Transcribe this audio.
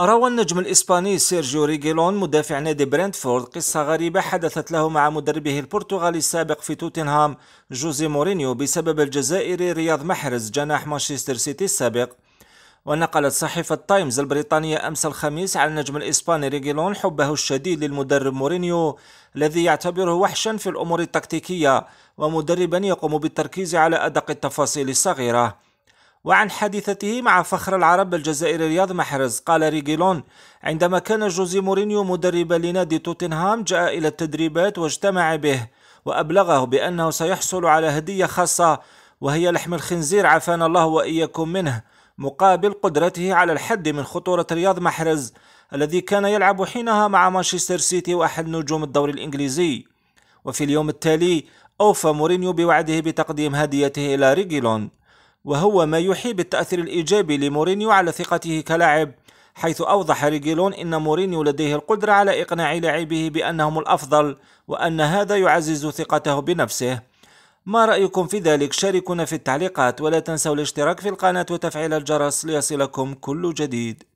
روى النجم الإسباني سيرجيو ريغيلون مدافع نادي برنتفورد قصة غريبة حدثت له مع مدربه البرتغالي السابق في توتنهام جوزي مورينيو بسبب الجزائري رياض محرز جناح مانشستر سيتي السابق ونقلت صحيفة تايمز البريطانية أمس الخميس عن النجم الإسباني ريغيلون حبه الشديد للمدرب مورينيو الذي يعتبره وحشا في الأمور التكتيكية ومدربا يقوم بالتركيز على أدق التفاصيل الصغيرة وعن حادثته مع فخر العرب الجزائري رياض محرز قال ريجيلون عندما كان جوزي مورينيو مدربا لنادي توتنهام جاء إلى التدريبات واجتمع به وأبلغه بأنه سيحصل على هدية خاصة وهي لحم الخنزير عافانا الله وإياكم منه مقابل قدرته على الحد من خطورة رياض محرز الذي كان يلعب حينها مع مانشستر سيتي وأحد نجوم الدوري الإنجليزي وفي اليوم التالي أوفى مورينيو بوعده بتقديم هديته إلى ريجيلون وهو ما يحيي بالتأثير الإيجابي لمورينيو على ثقته كلاعب حيث أوضح ريجيلون أن مورينيو لديه القدرة على إقناع لاعبيه بأنهم الأفضل وأن هذا يعزز ثقته بنفسه ما رأيكم في ذلك؟ شاركونا في التعليقات ولا تنسوا الاشتراك في القناة وتفعيل الجرس ليصلكم كل جديد